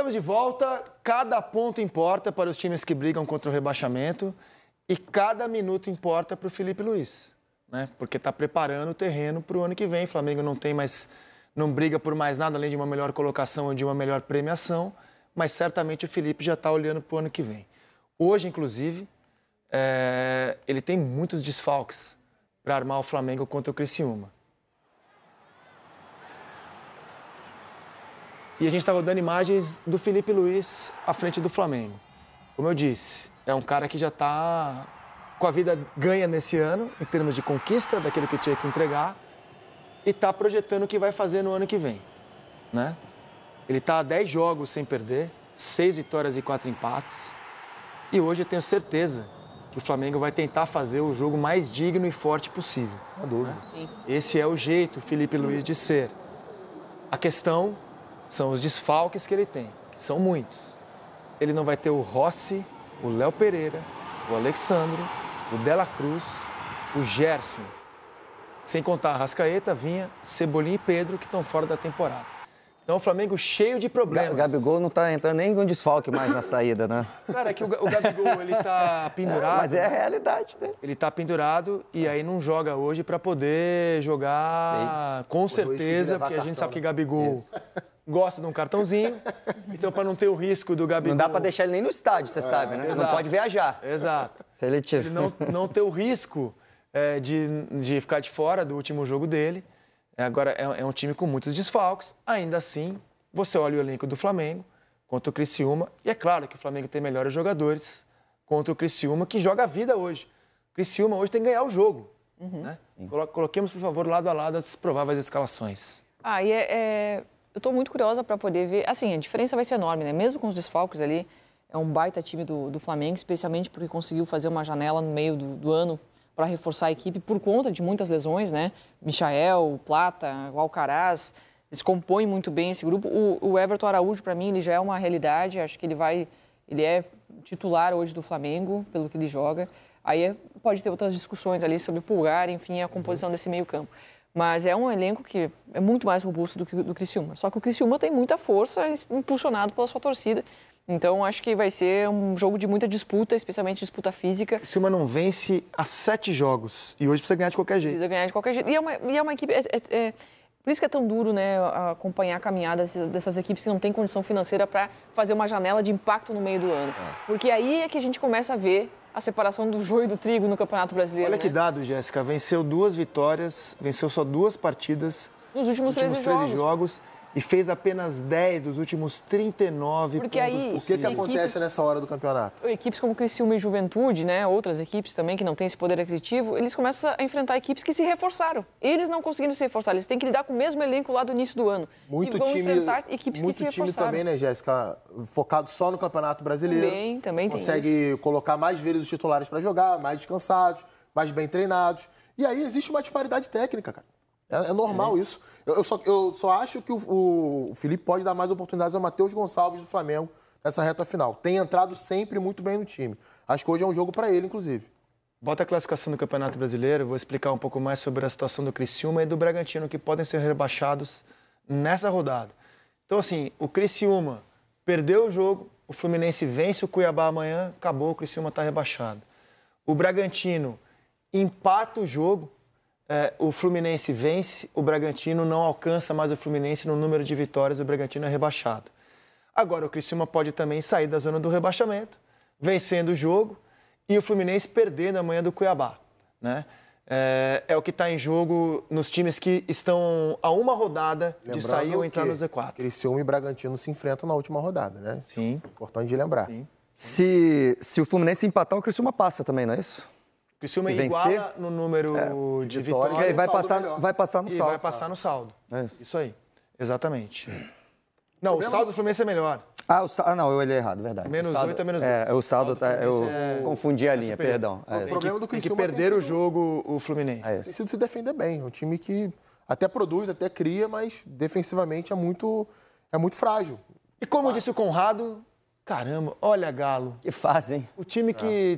Estamos de volta. Cada ponto importa para os times que brigam contra o rebaixamento e cada minuto importa para o Felipe Luiz, né? Porque está preparando o terreno para o ano que vem. O Flamengo não tem mais, não briga por mais nada além de uma melhor colocação ou de uma melhor premiação, mas certamente o Felipe já está olhando para o ano que vem. Hoje, inclusive, é... ele tem muitos desfalques para armar o Flamengo contra o Criciúma. E a gente estava dando imagens do Felipe Luiz à frente do Flamengo. Como eu disse, é um cara que já está com a vida ganha nesse ano, em termos de conquista daquilo que tinha que entregar, e está projetando o que vai fazer no ano que vem. Né? Ele está a 10 jogos sem perder, 6 vitórias e 4 empates. E hoje eu tenho certeza que o Flamengo vai tentar fazer o jogo mais digno e forte possível. Não há dúvida. Esse é o jeito Felipe Luiz de ser. A questão são os desfalques que ele tem, que são muitos. Ele não vai ter o Rossi, o Léo Pereira, o Alexandre, o Dela Cruz, o Gerson. Sem contar a Rascaeta, Vinha, Cebolinha e Pedro, que estão fora da temporada. Então o Flamengo cheio de problemas. O Gabigol não está entrando nem com desfalque mais na saída, né? Cara, é que o, o Gabigol, ele tá é, pendurado. É, mas é a realidade, né? Ele está pendurado e aí não joga hoje para poder jogar Sei. com certeza, porque a gente sabe que né? Gabigol Isso gosta de um cartãozinho, então para não ter o risco do Gabigol... Não dá para deixar ele nem no estádio, você é, sabe, né? Exato, não pode viajar. Exato. Seletivo. não, não ter o risco é, de, de ficar de fora do último jogo dele. É, agora, é, é, um time com muitos desfalques. Ainda assim, você olha o elenco do Flamengo contra o Criciúma, e é claro que o Flamengo tem melhores jogadores contra o Criciúma, que joga a vida hoje. O Criciúma hoje tem que ganhar o jogo. Uhum. Né? Coloquemos, por favor, lado a lado as prováveis escalações. Ah, e é, é eu estou muito curiosa para poder ver. Assim, a diferença vai ser enorme, né? Mesmo com os desfalques ali, é um baita time do, do Flamengo, especialmente porque conseguiu fazer uma janela no meio do, do ano para reforçar a equipe por conta de muitas lesões, né? Michael, Plata, o Alcaraz, eles compõem muito bem esse grupo. O, o Everton Araújo, para mim, ele já é uma realidade. Acho que ele vai, ele é titular hoje do Flamengo, pelo que ele joga. Aí é, pode ter outras discussões ali sobre o Pulgar, enfim, a composição desse meio campo. Mas é um elenco que é muito mais robusto do que o do Criciúma. Só que o Criciúma tem muita força, impulsionado pela sua torcida. Então acho que vai ser um jogo de muita disputa, especialmente disputa física. O Criciúma não vence há sete jogos e hoje precisa ganhar de qualquer jeito. Precisa ganhar de qualquer jeito. E é uma, e é uma equipe. É, é, é por isso que é tão duro né, acompanhar a caminhada dessas equipes que não têm condição financeira para fazer uma janela de impacto no meio do ano. É. Porque aí é que a gente começa a ver a separação do joio e do trigo no Campeonato Brasileiro. Olha que né? dado, Jéssica. Venceu duas vitórias, venceu só duas partidas. Nos últimos, nos últimos 13, 13 jogos. jogos e fez apenas 10 dos últimos 39 Porque pontos. Aí, o que, que acontece equipes, nessa hora do campeonato? Equipes como Criciúma e Juventude, né, outras equipes também que não têm esse poder aquisitivo, eles começam a enfrentar equipes que se reforçaram. Eles não conseguindo se reforçar, eles têm que lidar com o mesmo elenco lá do início do ano. Muito e vão time, enfrentar equipes muito que se time também, né, Jéssica? Focado só no Campeonato Brasileiro. Também, também Consegue colocar mais vezes os titulares para jogar, mais descansados, mais bem treinados. E aí existe uma disparidade técnica, cara. É, é normal é. isso. Eu, eu, só, eu só acho que o, o Felipe pode dar mais oportunidades ao Matheus Gonçalves do Flamengo nessa reta final. Tem entrado sempre muito bem no time. Acho que hoje é um jogo para ele, inclusive. Bota a classificação do Campeonato Brasileiro, vou explicar um pouco mais sobre a situação do Criciúma e do Bragantino, que podem ser rebaixados nessa rodada. Então, assim, o Criciúma perdeu o jogo, o Fluminense vence o Cuiabá amanhã, acabou, o Criciúma está rebaixado. O Bragantino empata o jogo, é, o Fluminense vence, o Bragantino não alcança mais o Fluminense no número de vitórias, o Bragantino é rebaixado. Agora, o Criciúma pode também sair da zona do rebaixamento, vencendo o jogo e o Fluminense perdendo amanhã do Cuiabá. Né? É, é o que está em jogo nos times que estão a uma rodada Lembrando de sair ou entrar no Z4. Criciúma e Bragantino se enfrentam na última rodada, né? Sim. Importante de lembrar. Sim. Se, se o Fluminense empatar, o Criciúma passa também, não é isso? Porque Se é iguala vencer, no número é, de vitórias. vai, passar, vai passar no saldo. vai passar no saldo. É isso. isso. aí. Exatamente. Não, o, o saldo é do Fluminense é melhor. Ah, o ah, não, eu olhei errado, verdade. Menos saldo, 8 é menos 2. É, o saldo, o saldo tá, eu é... confundi a é linha, perdão. o problema do Criciúma é que perder o jogo o Fluminense. É tem se defender bem, um time que até produz, até cria, mas defensivamente é muito, é muito frágil. E como disse o Conrado, caramba, olha Galo. Que fazem. O time que